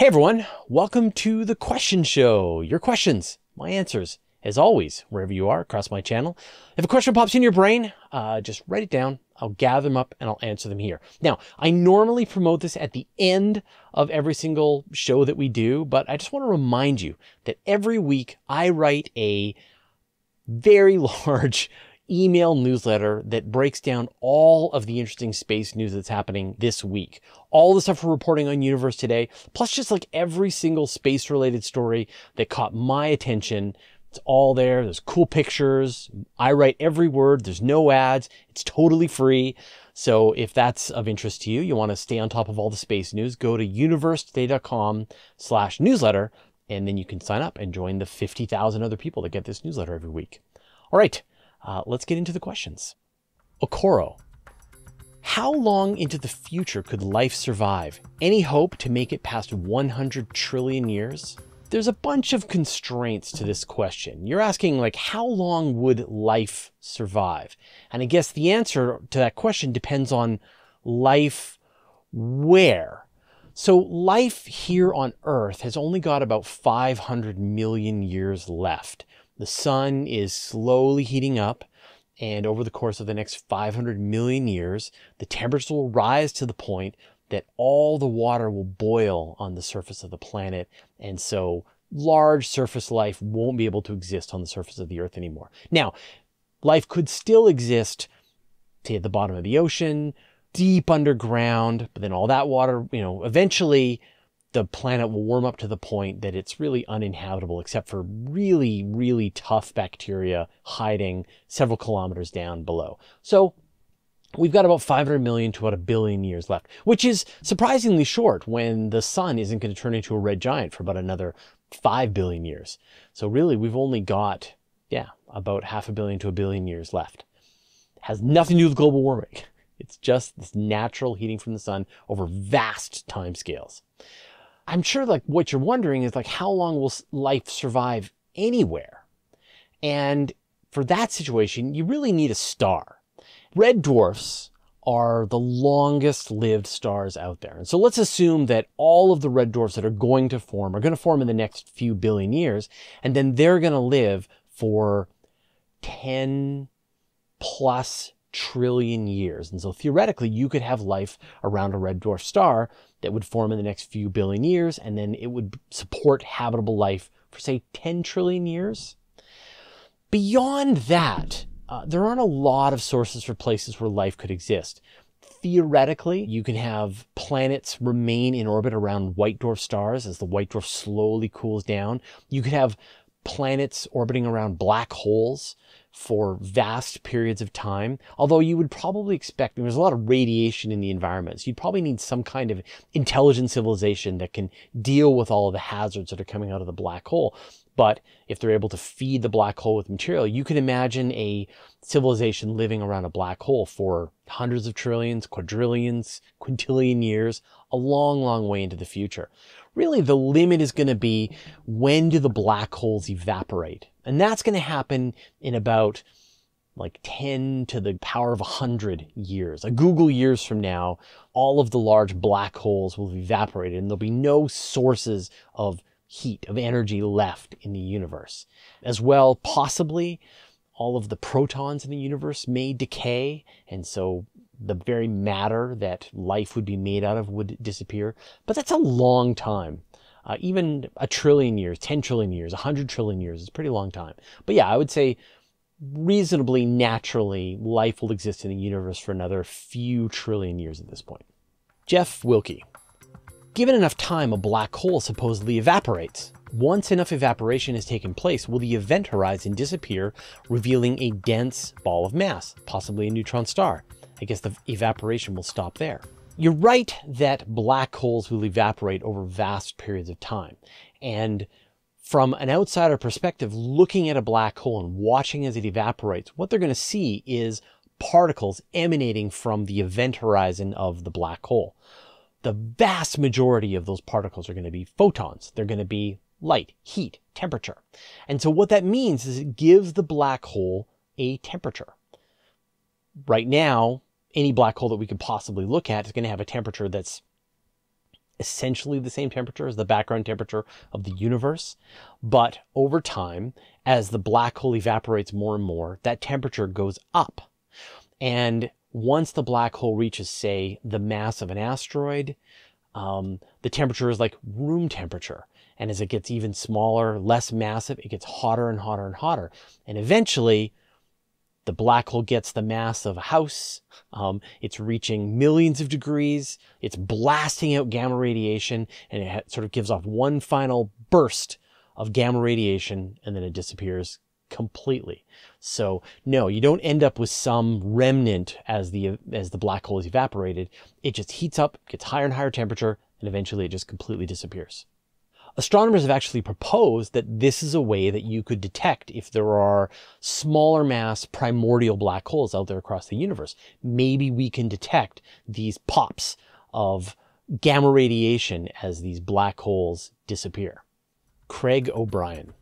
Hey everyone, welcome to the question show. Your questions, my answers, as always, wherever you are across my channel. If a question pops in your brain, uh, just write it down. I'll gather them up and I'll answer them here. Now, I normally promote this at the end of every single show that we do, but I just want to remind you that every week I write a very large email newsletter that breaks down all of the interesting space news that's happening this week. All the stuff we're reporting on Universe Today, plus just like every single space related story that caught my attention. It's all there. There's cool pictures. I write every word. There's no ads. It's totally free. So if that's of interest to you, you want to stay on top of all the space news, go to universetoday.com slash newsletter, and then you can sign up and join the 50,000 other people that get this newsletter every week. All right. Uh, let's get into the questions. Okoro, how long into the future could life survive? Any hope to make it past 100 trillion years? There's a bunch of constraints to this question. You're asking like, how long would life survive? And I guess the answer to that question depends on life where. So life here on Earth has only got about 500 million years left. The sun is slowly heating up, and over the course of the next 500 million years, the temperature will rise to the point that all the water will boil on the surface of the planet. And so large surface life won't be able to exist on the surface of the Earth anymore. Now, life could still exist, say, at the bottom of the ocean, deep underground, but then all that water, you know, eventually the planet will warm up to the point that it's really uninhabitable except for really, really tough bacteria hiding several kilometers down below. So we've got about 500 million to about a billion years left, which is surprisingly short when the sun isn't going to turn into a red giant for about another 5 billion years. So really, we've only got, yeah, about half a billion to a billion years left. It has nothing to do with global warming. It's just this natural heating from the sun over vast time scales. I'm sure like what you're wondering is like how long will life survive anywhere? And for that situation, you really need a star. Red dwarfs are the longest lived stars out there. And so let's assume that all of the red dwarfs that are going to form are going to form in the next few billion years, and then they're going to live for 10 plus trillion years. And so theoretically, you could have life around a red dwarf star that would form in the next few billion years, and then it would support habitable life for, say, 10 trillion years. Beyond that, uh, there aren't a lot of sources for places where life could exist. Theoretically, you can have planets remain in orbit around white dwarf stars as the white dwarf slowly cools down. You could have planets orbiting around black holes for vast periods of time. Although you would probably expect, there's a lot of radiation in the environment, so you'd probably need some kind of intelligent civilization that can deal with all of the hazards that are coming out of the black hole. But if they're able to feed the black hole with material, you can imagine a civilization living around a black hole for hundreds of trillions, quadrillions, quintillion years, a long, long way into the future really the limit is going to be when do the black holes evaporate? And that's going to happen in about like 10 to the power of 100 years. A Google years from now, all of the large black holes will evaporate, and there'll be no sources of heat, of energy left in the universe. As well, possibly all of the protons in the universe may decay, and so the very matter that life would be made out of would disappear. But that's a long time. Uh, even a trillion years, 10 trillion years, 100 trillion years is a pretty long time. But yeah, I would say reasonably naturally, life will exist in the universe for another few trillion years at this point. Jeff Wilkie. Given enough time, a black hole supposedly evaporates. Once enough evaporation has taken place, will the event horizon disappear, revealing a dense ball of mass, possibly a neutron star? I guess the evaporation will stop there. You're right that black holes will evaporate over vast periods of time. And from an outsider perspective, looking at a black hole and watching as it evaporates, what they're going to see is particles emanating from the event horizon of the black hole. The vast majority of those particles are going to be photons. They're going to be light, heat, temperature. And so what that means is it gives the black hole a temperature. Right now, any black hole that we could possibly look at is going to have a temperature that's essentially the same temperature as the background temperature of the universe. But over time, as the black hole evaporates more and more, that temperature goes up. And once the black hole reaches, say, the mass of an asteroid, um, the temperature is like room temperature. And as it gets even smaller, less massive, it gets hotter and hotter and hotter. And eventually, the black hole gets the mass of a house. Um, it's reaching millions of degrees. It's blasting out gamma radiation and it sort of gives off one final burst of gamma radiation and then it disappears completely. So no, you don't end up with some remnant as the as the black hole is evaporated. It just heats up, gets higher and higher temperature, and eventually it just completely disappears astronomers have actually proposed that this is a way that you could detect if there are smaller mass primordial black holes out there across the universe. Maybe we can detect these pops of gamma radiation as these black holes disappear. Craig O'Brien.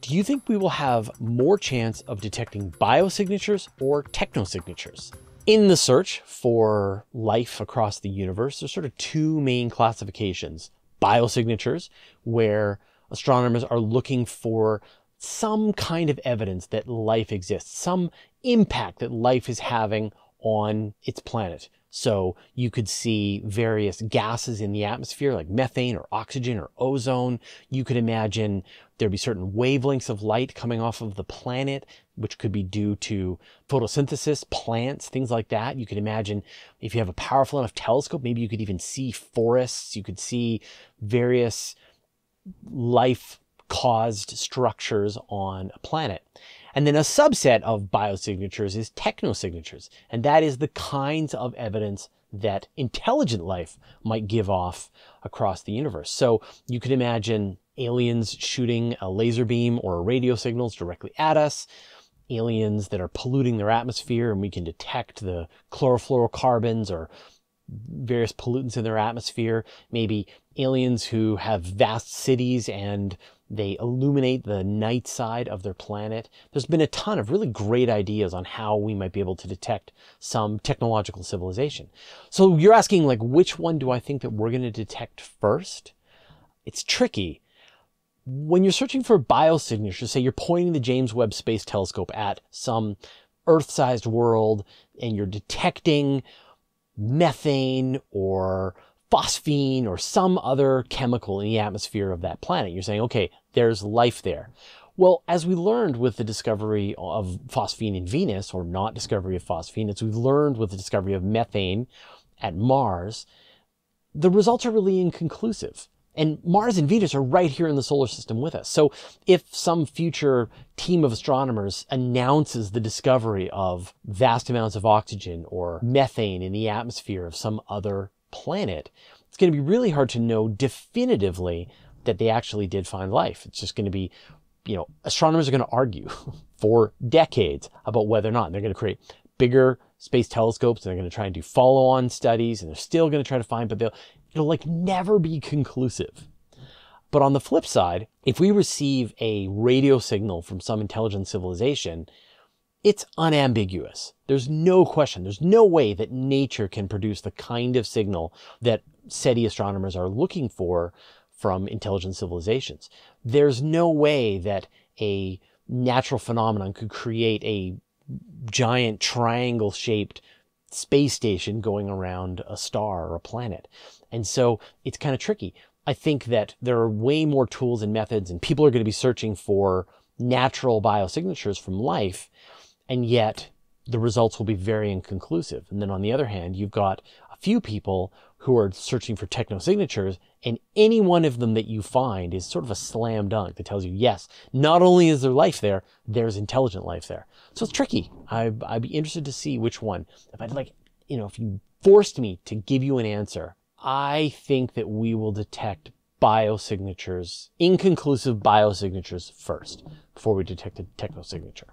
Do you think we will have more chance of detecting biosignatures or technosignatures? In the search for life across the universe, there's sort of two main classifications biosignatures, where astronomers are looking for some kind of evidence that life exists, some impact that life is having on its planet. So you could see various gases in the atmosphere like methane or oxygen or ozone. You could imagine there'd be certain wavelengths of light coming off of the planet which could be due to photosynthesis, plants, things like that. You could imagine if you have a powerful enough telescope, maybe you could even see forests, you could see various life caused structures on a planet. And then a subset of biosignatures is technosignatures, and that is the kinds of evidence that intelligent life might give off across the universe. So you could imagine aliens shooting a laser beam or a radio signals directly at us, aliens that are polluting their atmosphere and we can detect the chlorofluorocarbons or various pollutants in their atmosphere, maybe aliens who have vast cities and they illuminate the night side of their planet. There's been a ton of really great ideas on how we might be able to detect some technological civilization. So you're asking like, which one do I think that we're going to detect first? It's tricky when you're searching for biosignatures, say you're pointing the James Webb Space Telescope at some Earth-sized world and you're detecting methane or phosphine or some other chemical in the atmosphere of that planet. You're saying, okay, there's life there. Well, as we learned with the discovery of phosphine in Venus, or not discovery of phosphine, as we learned with the discovery of methane at Mars, the results are really inconclusive. And Mars and Venus are right here in the solar system with us. So if some future team of astronomers announces the discovery of vast amounts of oxygen or methane in the atmosphere of some other planet, it's going to be really hard to know definitively that they actually did find life. It's just going to be, you know, astronomers are going to argue for decades about whether or not they're going to create bigger space telescopes and they're going to try and do follow on studies and they're still going to try to find, but they'll, It'll like never be conclusive. But on the flip side, if we receive a radio signal from some intelligent civilization, it's unambiguous. There's no question. There's no way that nature can produce the kind of signal that SETI astronomers are looking for from intelligent civilizations. There's no way that a natural phenomenon could create a giant triangle shaped space station going around a star or a planet. And so it's kind of tricky. I think that there are way more tools and methods, and people are going to be searching for natural biosignatures from life, and yet the results will be very inconclusive. And then on the other hand, you've got a few people who are searching for technosignatures, and any one of them that you find is sort of a slam dunk that tells you, yes, not only is there life there, there's intelligent life there. So it's tricky. I, I'd be interested to see which one. If I'd like, you know, if you forced me to give you an answer, I think that we will detect biosignatures, inconclusive biosignatures first, before we detect a technosignature.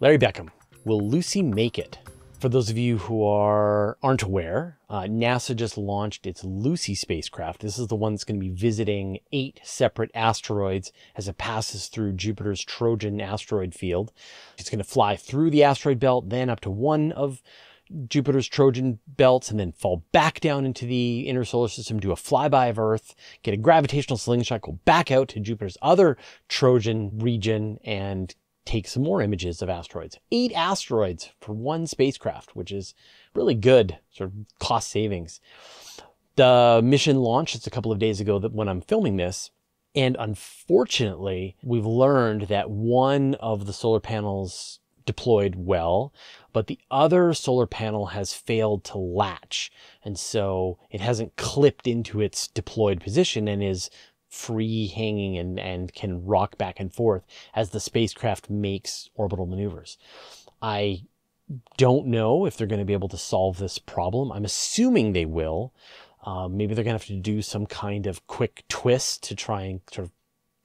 Larry Beckham, will Lucy make it? For those of you who are, aren't aware, uh, NASA just launched its Lucy spacecraft. This is the one that's going to be visiting eight separate asteroids as it passes through Jupiter's Trojan asteroid field. It's going to fly through the asteroid belt, then up to one of Jupiter's Trojan belt and then fall back down into the inner solar system, do a flyby of Earth, get a gravitational slingshot, go back out to Jupiter's other Trojan region and take some more images of asteroids. Eight asteroids for one spacecraft, which is really good sort of cost savings. The mission launched just a couple of days ago that when I'm filming this, and unfortunately, we've learned that one of the solar panels deployed well but the other solar panel has failed to latch. And so it hasn't clipped into its deployed position and is free hanging and, and can rock back and forth as the spacecraft makes orbital maneuvers. I don't know if they're going to be able to solve this problem. I'm assuming they will. Uh, maybe they're going to have to do some kind of quick twist to try and sort of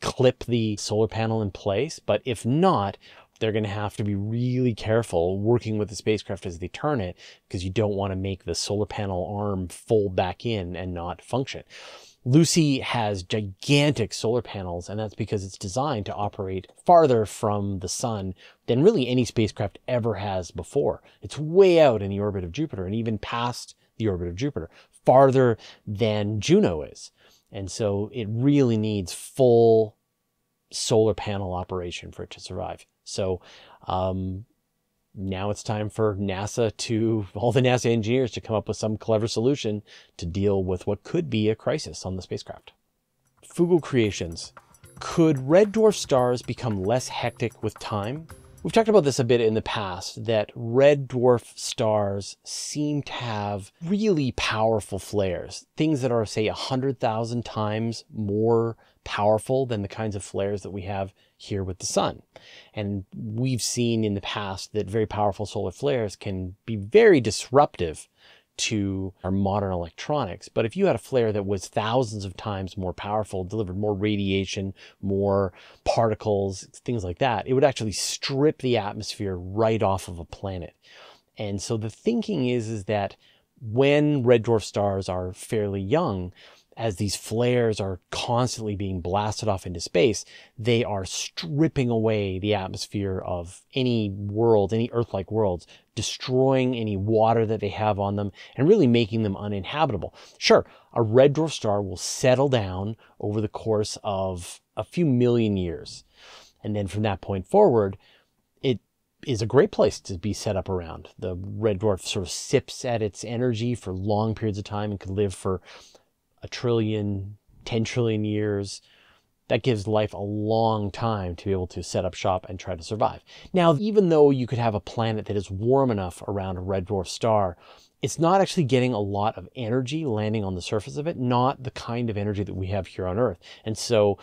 clip the solar panel in place. But if not, they're going to have to be really careful working with the spacecraft as they turn it because you don't want to make the solar panel arm fold back in and not function. Lucy has gigantic solar panels, and that's because it's designed to operate farther from the sun than really any spacecraft ever has before. It's way out in the orbit of Jupiter and even past the orbit of Jupiter, farther than Juno is. And so it really needs full solar panel operation for it to survive. So um, now it's time for NASA to, all the NASA engineers to come up with some clever solution to deal with what could be a crisis on the spacecraft. Fugle Creations. Could red dwarf stars become less hectic with time? We've talked about this a bit in the past that red dwarf stars seem to have really powerful flares, things that are, say, 100,000 times more powerful than the kinds of flares that we have here with the sun. And we've seen in the past that very powerful solar flares can be very disruptive to our modern electronics. But if you had a flare that was thousands of times more powerful, delivered more radiation, more particles, things like that, it would actually strip the atmosphere right off of a planet. And so the thinking is, is that when red dwarf stars are fairly young, as these flares are constantly being blasted off into space, they are stripping away the atmosphere of any world, any Earth like worlds, destroying any water that they have on them, and really making them uninhabitable. Sure, a red dwarf star will settle down over the course of a few million years. And then from that point forward, it is a great place to be set up around. The red dwarf sort of sips at its energy for long periods of time and can live for a trillion, 10 trillion years, that gives life a long time to be able to set up shop and try to survive. Now, even though you could have a planet that is warm enough around a red dwarf star, it's not actually getting a lot of energy landing on the surface of it, not the kind of energy that we have here on Earth. And so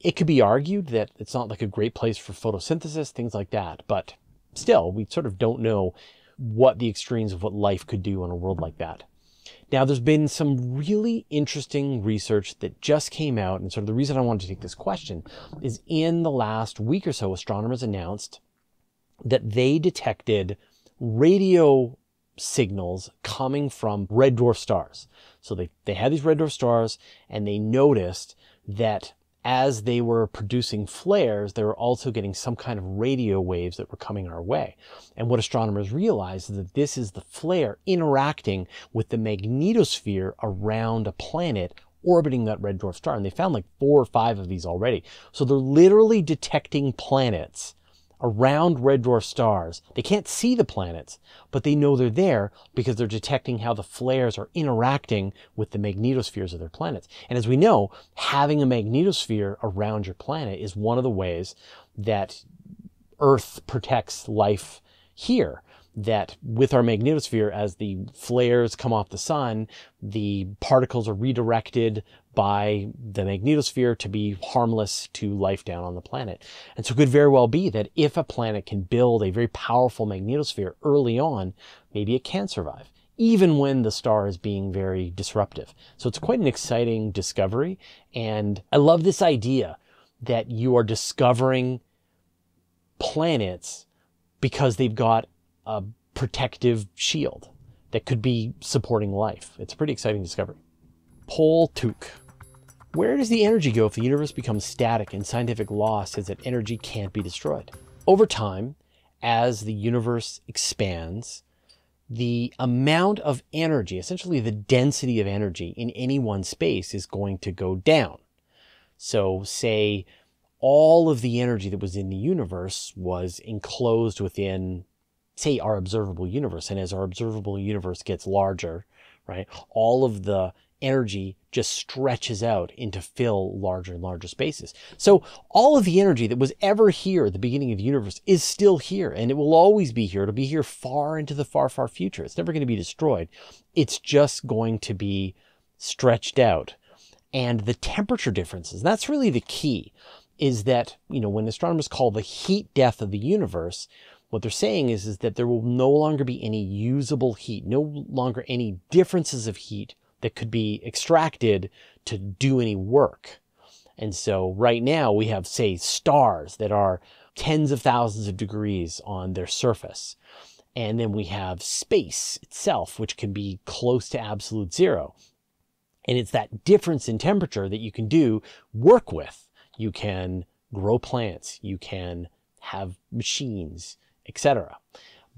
it could be argued that it's not like a great place for photosynthesis, things like that. But still, we sort of don't know what the extremes of what life could do in a world like that. Now, there's been some really interesting research that just came out, and sort of the reason I wanted to take this question is in the last week or so, astronomers announced that they detected radio signals coming from red dwarf stars. So they, they had these red dwarf stars and they noticed that as they were producing flares, they were also getting some kind of radio waves that were coming our way. And what astronomers realized is that this is the flare interacting with the magnetosphere around a planet orbiting that red dwarf star. And they found like four or five of these already. So they're literally detecting planets around red dwarf stars. They can't see the planets, but they know they're there because they're detecting how the flares are interacting with the magnetospheres of their planets. And as we know, having a magnetosphere around your planet is one of the ways that Earth protects life here. That with our magnetosphere, as the flares come off the sun, the particles are redirected by the magnetosphere to be harmless to life down on the planet. And so it could very well be that if a planet can build a very powerful magnetosphere early on, maybe it can survive, even when the star is being very disruptive. So it's quite an exciting discovery. And I love this idea that you are discovering planets because they've got a protective shield that could be supporting life. It's a pretty exciting discovery. Paul Took. Where does the energy go if the universe becomes static and scientific law says that energy can't be destroyed? Over time, as the universe expands, the amount of energy, essentially the density of energy in any one space is going to go down. So say all of the energy that was in the universe was enclosed within, say, our observable universe. And as our observable universe gets larger, right, all of the energy just stretches out into fill larger and larger spaces. So all of the energy that was ever here at the beginning of the universe is still here and it will always be here. It'll be here far into the far, far future. It's never going to be destroyed. It's just going to be stretched out. And the temperature differences, that's really the key, is that, you know, when astronomers call the heat death of the universe, what they're saying is, is that there will no longer be any usable heat, no longer any differences of heat that could be extracted to do any work. And so right now we have, say, stars that are tens of thousands of degrees on their surface. And then we have space itself, which can be close to absolute zero. And it's that difference in temperature that you can do work with. You can grow plants, you can have machines, etc.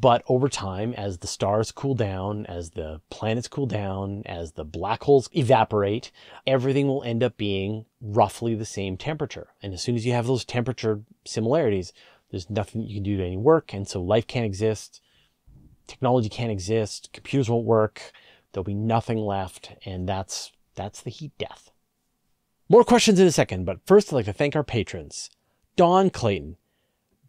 But over time, as the stars cool down, as the planets cool down, as the black holes evaporate, everything will end up being roughly the same temperature. And as soon as you have those temperature similarities, there's nothing you can do to any work. And so life can't exist, technology can't exist, computers won't work, there'll be nothing left. And that's, that's the heat death. More questions in a second, but first I'd like to thank our patrons. Don Clayton,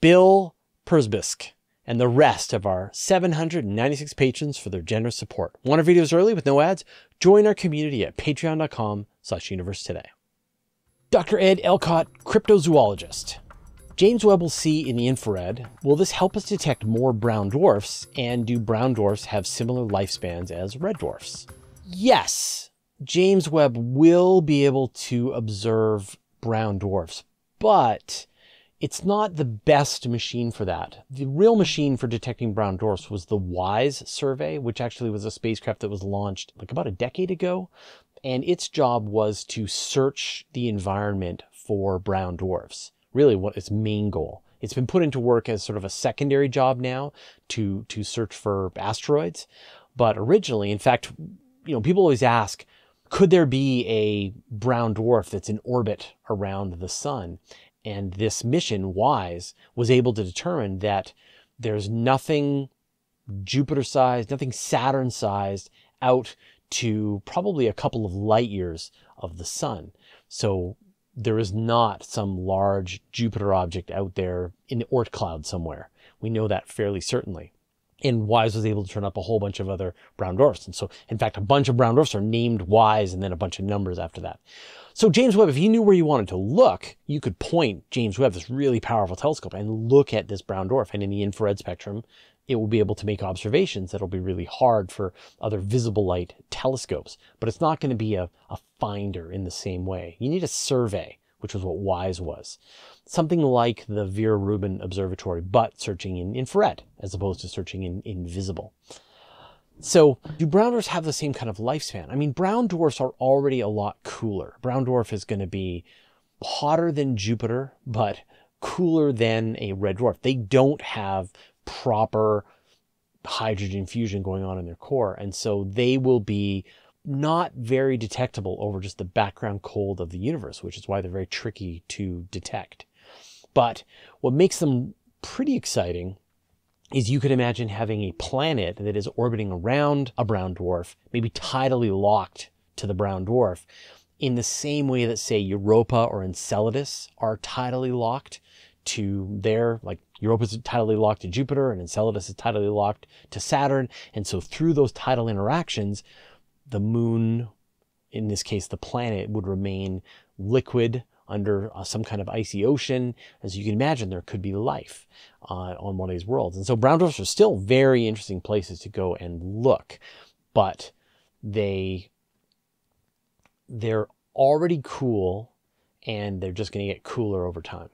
Bill Persbisk, and the rest of our 796 patrons for their generous support. Want our videos early with no ads? Join our community at patreon.com slash universe today. Dr. Ed Elcott, cryptozoologist. James Webb will see in the infrared. Will this help us detect more brown dwarfs? And do brown dwarfs have similar lifespans as red dwarfs? Yes, James Webb will be able to observe brown dwarfs, but it's not the best machine for that. The real machine for detecting brown dwarfs was the WISE survey, which actually was a spacecraft that was launched like about a decade ago. And its job was to search the environment for brown dwarfs, really what its main goal. It's been put into work as sort of a secondary job now to, to search for asteroids. But originally, in fact, you know, people always ask, could there be a brown dwarf that's in orbit around the sun? And this mission, WISE, was able to determine that there's nothing Jupiter sized, nothing Saturn sized out to probably a couple of light years of the sun. So there is not some large Jupiter object out there in the Oort cloud somewhere. We know that fairly certainly. And WISE was able to turn up a whole bunch of other brown dwarfs. And so, in fact, a bunch of brown dwarfs are named WISE and then a bunch of numbers after that. So James Webb, if you knew where you wanted to look, you could point James Webb, this really powerful telescope, and look at this brown dwarf. And in the infrared spectrum, it will be able to make observations that'll be really hard for other visible light telescopes. But it's not going to be a, a finder in the same way. You need a survey, which was what WISE was. Something like the Vera Rubin Observatory, but searching in infrared as opposed to searching in invisible. So do brown dwarfs have the same kind of lifespan? I mean, brown dwarfs are already a lot cooler. Brown dwarf is going to be hotter than Jupiter, but cooler than a red dwarf. They don't have proper hydrogen fusion going on in their core. And so they will be not very detectable over just the background cold of the universe, which is why they're very tricky to detect. But what makes them pretty exciting is you could imagine having a planet that is orbiting around a brown dwarf, maybe tidally locked to the brown dwarf, in the same way that, say, Europa or Enceladus are tidally locked to their, like Europa is tidally locked to Jupiter and Enceladus is tidally locked to Saturn. And so through those tidal interactions, the moon, in this case, the planet, would remain liquid under uh, some kind of icy ocean. As you can imagine, there could be life uh, on one of these worlds. And so brown dwarfs are still very interesting places to go and look, but they they're already cool and they're just going to get cooler over time.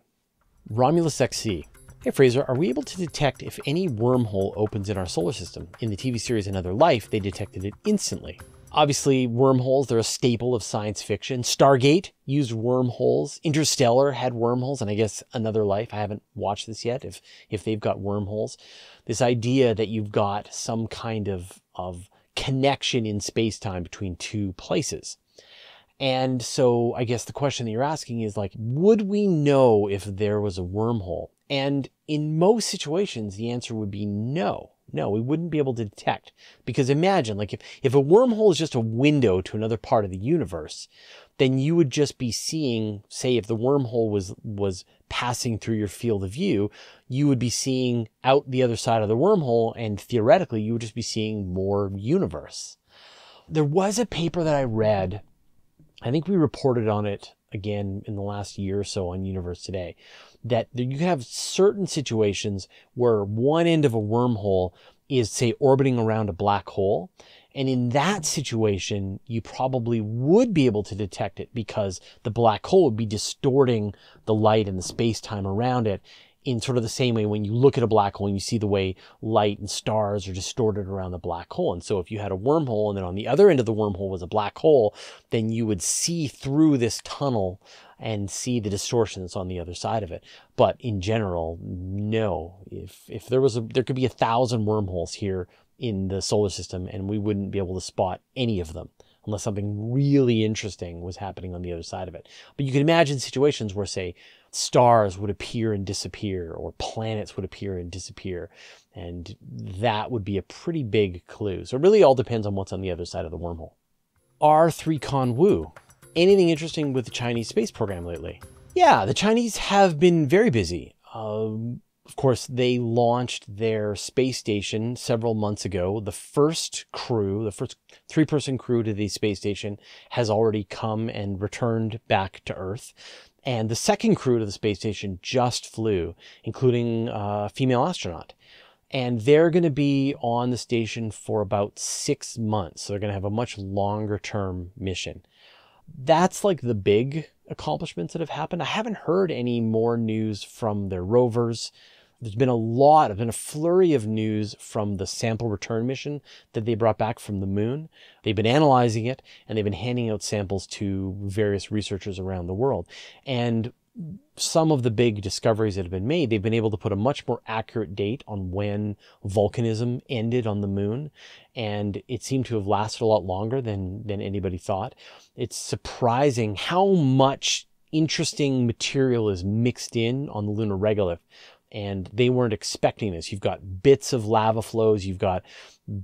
Romulus XC. Hey Fraser, are we able to detect if any wormhole opens in our solar system? In the TV series Another Life, they detected it instantly obviously, wormholes, they're a staple of science fiction. Stargate used wormholes. Interstellar had wormholes, and I guess Another Life. I haven't watched this yet, if, if they've got wormholes. This idea that you've got some kind of, of connection in space time between two places. And so I guess the question that you're asking is like, would we know if there was a wormhole? And in most situations, the answer would be no. No, we wouldn't be able to detect. Because imagine, like, if, if a wormhole is just a window to another part of the universe, then you would just be seeing, say, if the wormhole was, was passing through your field of view, you would be seeing out the other side of the wormhole, and theoretically, you would just be seeing more universe. There was a paper that I read. I think we reported on it again in the last year or so on Universe Today, that you have certain situations where one end of a wormhole is, say, orbiting around a black hole. And in that situation, you probably would be able to detect it because the black hole would be distorting the light and the space time around it in sort of the same way when you look at a black hole and you see the way light and stars are distorted around the black hole. And so if you had a wormhole and then on the other end of the wormhole was a black hole, then you would see through this tunnel and see the distortion that's on the other side of it. But in general, no. If if there was a there could be a thousand wormholes here in the solar system and we wouldn't be able to spot any of them unless something really interesting was happening on the other side of it. But you can imagine situations where say stars would appear and disappear, or planets would appear and disappear. And that would be a pretty big clue. So it really all depends on what's on the other side of the wormhole. R3 Con Wu. Anything interesting with the Chinese space program lately? Yeah, the Chinese have been very busy. Um, of course, they launched their space station several months ago. The first crew, the first three person crew to the space station, has already come and returned back to Earth. And the second crew to the space station just flew, including uh, a female astronaut. And they're going to be on the station for about six months. So they're going to have a much longer term mission. That's like the big accomplishments that have happened. I haven't heard any more news from their rovers. There's been a lot, there's been a flurry of news from the sample return mission that they brought back from the moon. They've been analyzing it and they've been handing out samples to various researchers around the world. And some of the big discoveries that have been made, they've been able to put a much more accurate date on when volcanism ended on the moon. And it seemed to have lasted a lot longer than, than anybody thought. It's surprising how much interesting material is mixed in on the lunar regolith and they weren't expecting this. You've got bits of lava flows, you've got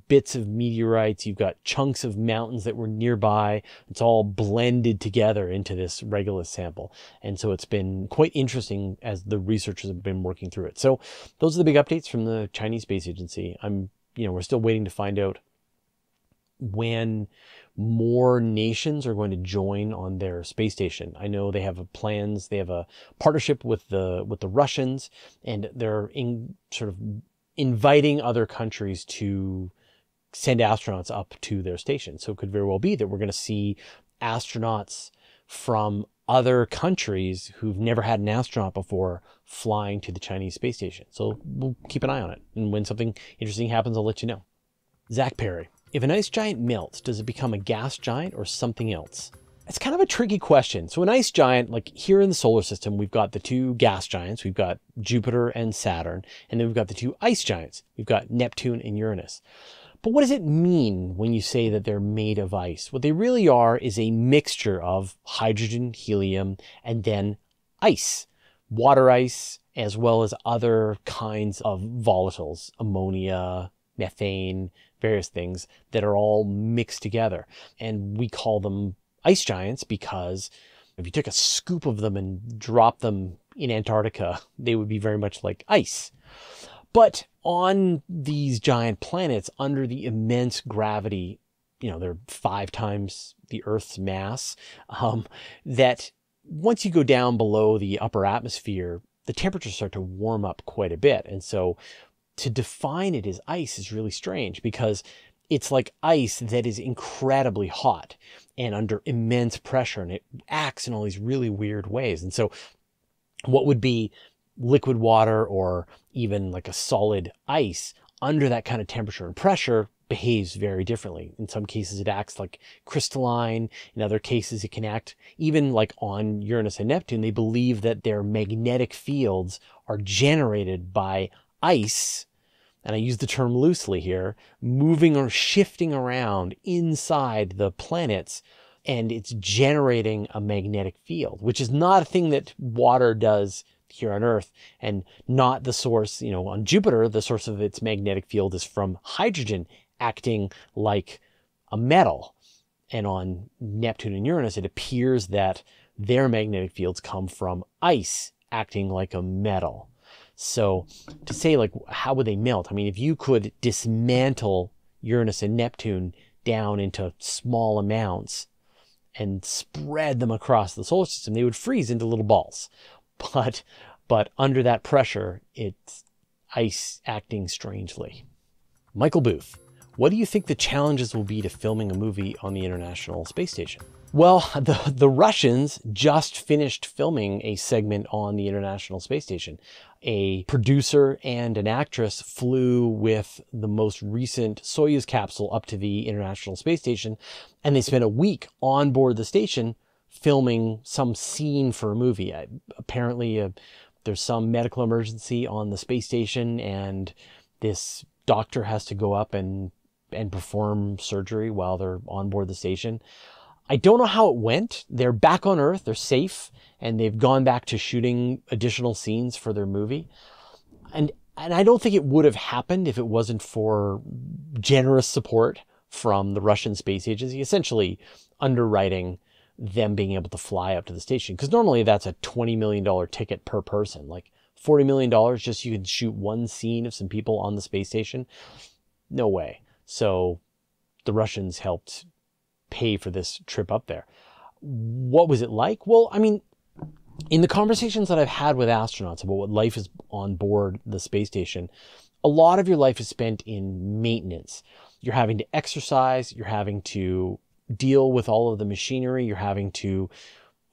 bits of meteorites, you've got chunks of mountains that were nearby. It's all blended together into this Regulus sample. And so it's been quite interesting as the researchers have been working through it. So those are the big updates from the Chinese Space Agency. I'm, you know, we're still waiting to find out when more nations are going to join on their space station. I know they have plans. They have a partnership with the with the Russians, and they're in sort of inviting other countries to send astronauts up to their station. So it could very well be that we're going to see astronauts from other countries who've never had an astronaut before flying to the Chinese space station. So we'll keep an eye on it. And when something interesting happens, I'll let you know. Zach Perry. If an ice giant melts, does it become a gas giant or something else? It's kind of a tricky question. So an ice giant, like here in the solar system, we've got the two gas giants. We've got Jupiter and Saturn, and then we've got the two ice giants. We've got Neptune and Uranus. But what does it mean when you say that they're made of ice? What they really are is a mixture of hydrogen, helium, and then ice, water ice, as well as other kinds of volatiles, ammonia, methane, various things that are all mixed together. And we call them ice giants because if you took a scoop of them and dropped them in Antarctica, they would be very much like ice. But on these giant planets, under the immense gravity, you know, they're five times the Earth's mass, um, that once you go down below the upper atmosphere, the temperatures start to warm up quite a bit. And so to define it as ice is really strange because it's like ice that is incredibly hot and under immense pressure and it acts in all these really weird ways. And so what would be liquid water or even like a solid ice under that kind of temperature and pressure behaves very differently. In some cases it acts like crystalline. In other cases it can act even like on Uranus and Neptune. They believe that their magnetic fields are generated by ice and I use the term loosely here, moving or shifting around inside the planets and it's generating a magnetic field, which is not a thing that water does here on Earth and not the source, you know, on Jupiter, the source of its magnetic field is from hydrogen acting like a metal. And on Neptune and Uranus, it appears that their magnetic fields come from ice acting like a metal. So to say like how would they melt? I mean, if you could dismantle Uranus and Neptune down into small amounts and spread them across the solar system, they would freeze into little balls. But but under that pressure, it's ice acting strangely. Michael Booth, what do you think the challenges will be to filming a movie on the International Space Station? Well, the, the Russians just finished filming a segment on the International Space Station. A producer and an actress flew with the most recent Soyuz capsule up to the International Space Station, and they spent a week on board the station filming some scene for a movie. I, apparently, uh, there's some medical emergency on the space station, and this doctor has to go up and, and perform surgery while they're on board the station. I don't know how it went. They're back on Earth, they're safe, and they've gone back to shooting additional scenes for their movie. And and I don't think it would have happened if it wasn't for generous support from the Russian space agency, essentially underwriting them being able to fly up to the station. Because normally that's a $20 million ticket per person, like $40 million just you can shoot one scene of some people on the space station. No way. So the Russians helped pay for this trip up there. What was it like? Well, I mean, in the conversations that I've had with astronauts about what life is on board the space station, a lot of your life is spent in maintenance. You're having to exercise, you're having to deal with all of the machinery, you're having to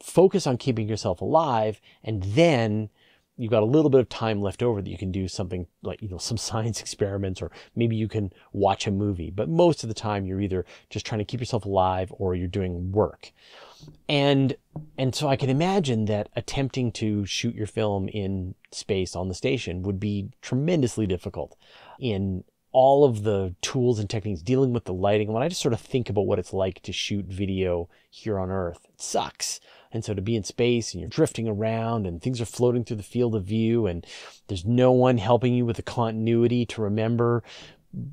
focus on keeping yourself alive, and then you've got a little bit of time left over that you can do something like you know some science experiments or maybe you can watch a movie but most of the time you're either just trying to keep yourself alive or you're doing work and and so i can imagine that attempting to shoot your film in space on the station would be tremendously difficult in all of the tools and techniques dealing with the lighting when i just sort of think about what it's like to shoot video here on earth it sucks and so to be in space and you're drifting around and things are floating through the field of view and there's no one helping you with the continuity to remember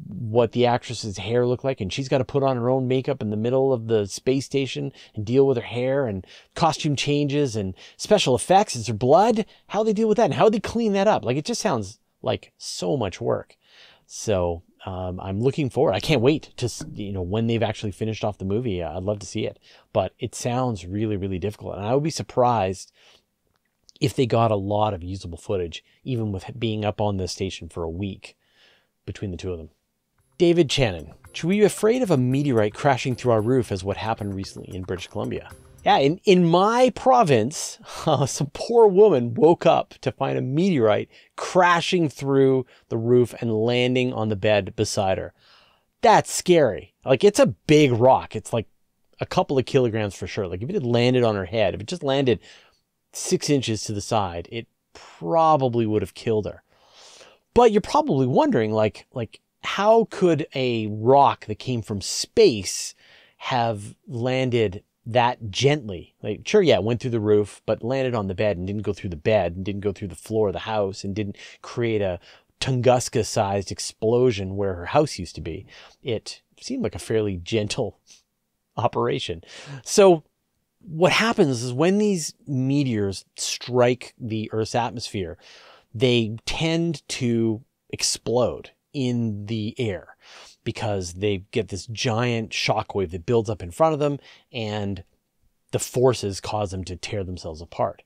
what the actress's hair looked like and she's got to put on her own makeup in the middle of the space station and deal with her hair and costume changes and special effects is there blood how they deal with that and how they clean that up like it just sounds like so much work so um, I'm looking forward. I can't wait to you know when they've actually finished off the movie. Uh, I'd love to see it, but it sounds really really difficult, and I would be surprised if they got a lot of usable footage, even with being up on the station for a week between the two of them. David Channon, should we be afraid of a meteorite crashing through our roof as what happened recently in British Columbia? Yeah, in, in my province, uh, some poor woman woke up to find a meteorite crashing through the roof and landing on the bed beside her. That's scary. Like, it's a big rock. It's like a couple of kilograms for sure. Like, if it had landed on her head, if it just landed six inches to the side, it probably would have killed her. But you're probably wondering, like, like how could a rock that came from space have landed that gently. Like, sure, yeah, went through the roof, but landed on the bed and didn't go through the bed and didn't go through the floor of the house and didn't create a Tunguska sized explosion where her house used to be. It seemed like a fairly gentle operation. So, what happens is when these meteors strike the Earth's atmosphere, they tend to explode in the air because they get this giant shockwave that builds up in front of them and the forces cause them to tear themselves apart.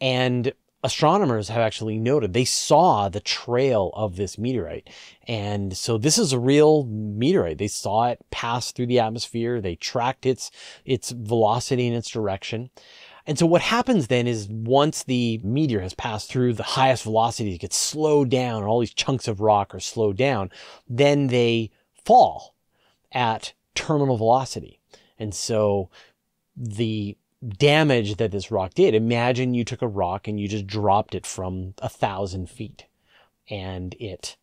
And astronomers have actually noted they saw the trail of this meteorite. And so this is a real meteorite. They saw it pass through the atmosphere. They tracked its, its velocity and its direction. And so what happens then is once the meteor has passed through the highest velocity, it gets slowed down and all these chunks of rock are slowed down. Then they fall at terminal velocity. And so the damage that this rock did, imagine you took a rock and you just dropped it from a thousand feet and it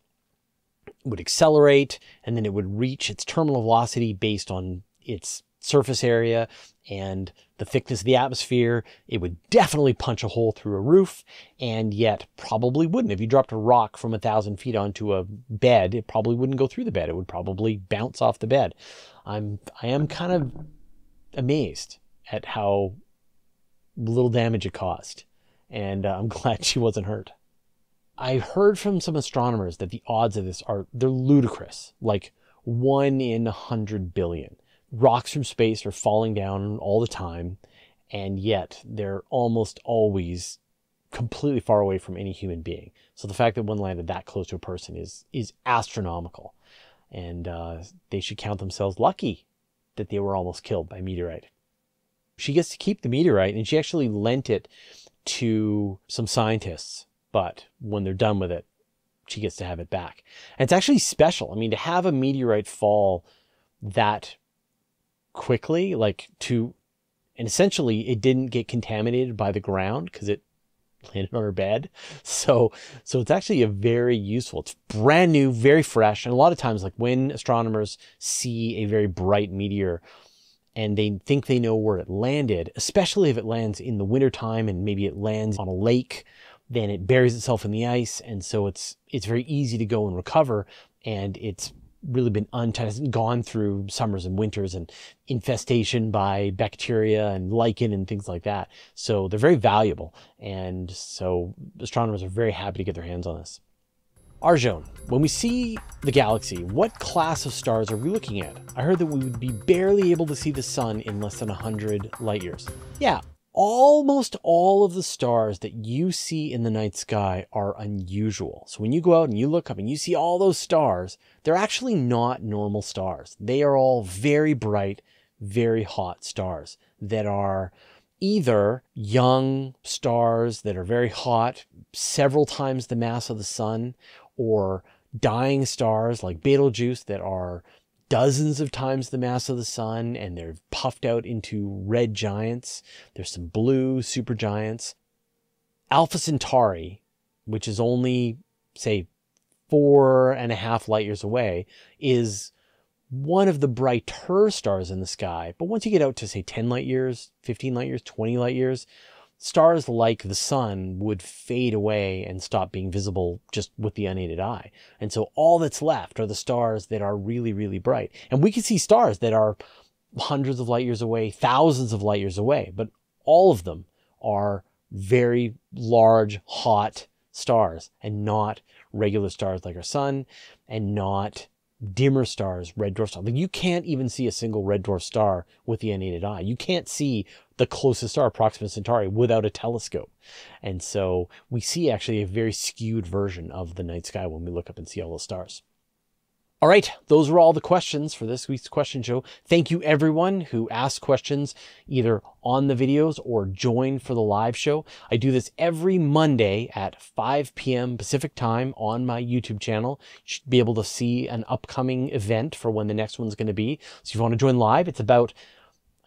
would accelerate and then it would reach its terminal velocity based on its surface area and the thickness of the atmosphere. It would definitely punch a hole through a roof, and yet probably wouldn't. If you dropped a rock from a thousand feet onto a bed, it probably wouldn't go through the bed. It would probably bounce off the bed. I'm I am kind of amazed at how little damage it caused, and uh, I'm glad she wasn't hurt. I heard from some astronomers that the odds of this are they're ludicrous, like one in a hundred billion rocks from space are falling down all the time, and yet they're almost always completely far away from any human being. So the fact that one landed that close to a person is is astronomical, and uh, they should count themselves lucky that they were almost killed by meteorite. She gets to keep the meteorite, and she actually lent it to some scientists. But when they're done with it, she gets to have it back. And it's actually special. I mean, to have a meteorite fall that quickly, like to, and essentially it didn't get contaminated by the ground because it landed on her bed. So, so it's actually a very useful, it's brand new, very fresh. And a lot of times, like when astronomers see a very bright meteor and they think they know where it landed, especially if it lands in the wintertime and maybe it lands on a lake, then it buries itself in the ice. And so it's, it's very easy to go and recover. And it's really been untouched, gone through summers and winters and infestation by bacteria and lichen and things like that. So they're very valuable. And so astronomers are very happy to get their hands on this. Arjone, when we see the galaxy, what class of stars are we looking at? I heard that we would be barely able to see the sun in less than 100 light years. Yeah, almost all of the stars that you see in the night sky are unusual. So when you go out and you look up and you see all those stars, they're actually not normal stars. They are all very bright, very hot stars that are either young stars that are very hot, several times the mass of the sun, or dying stars like Betelgeuse that are dozens of times the mass of the sun and they're puffed out into red giants. There's some blue supergiants. Alpha Centauri, which is only, say, four and a half light years away, is one of the brighter stars in the sky. But once you get out to, say, 10 light years, 15 light years, 20 light years, stars like the sun would fade away and stop being visible just with the unaided eye. And so all that's left are the stars that are really, really bright. And we can see stars that are hundreds of light years away, thousands of light years away, but all of them are very large, hot stars and not regular stars like our sun and not dimmer stars, red dwarf stars. Like you can't even see a single red dwarf star with the unaided eye. You can't see the closest star, Proxima Centauri, without a telescope. And so we see actually a very skewed version of the night sky when we look up and see all the stars. All right, those were all the questions for this week's question show. Thank you everyone who asked questions either on the videos or joined for the live show. I do this every Monday at 5 p.m. Pacific time on my YouTube channel. You should be able to see an upcoming event for when the next one's going to be. So if you want to join live, it's about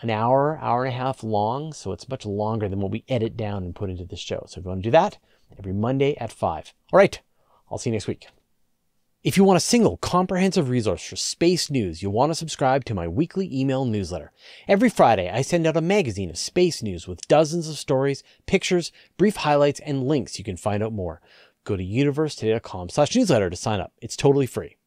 an hour, hour and a half long. So it's much longer than what we edit down and put into the show. So if you want to do that, every Monday at 5. All right, I'll see you next week. If you want a single comprehensive resource for space news, you'll want to subscribe to my weekly email newsletter. Every Friday, I send out a magazine of space news with dozens of stories, pictures, brief highlights, and links you can find out more. Go to universetoday.com slash newsletter to sign up. It's totally free.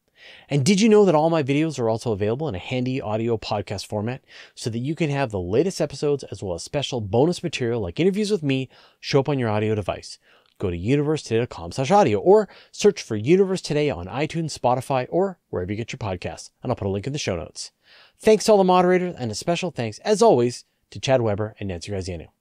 And did you know that all my videos are also available in a handy audio podcast format so that you can have the latest episodes as well as special bonus material like interviews with me show up on your audio device? go to universetoday.com slash audio or search for Universe Today on iTunes, Spotify, or wherever you get your podcasts. And I'll put a link in the show notes. Thanks to all the moderators and a special thanks, as always, to Chad Weber and Nancy Graziano.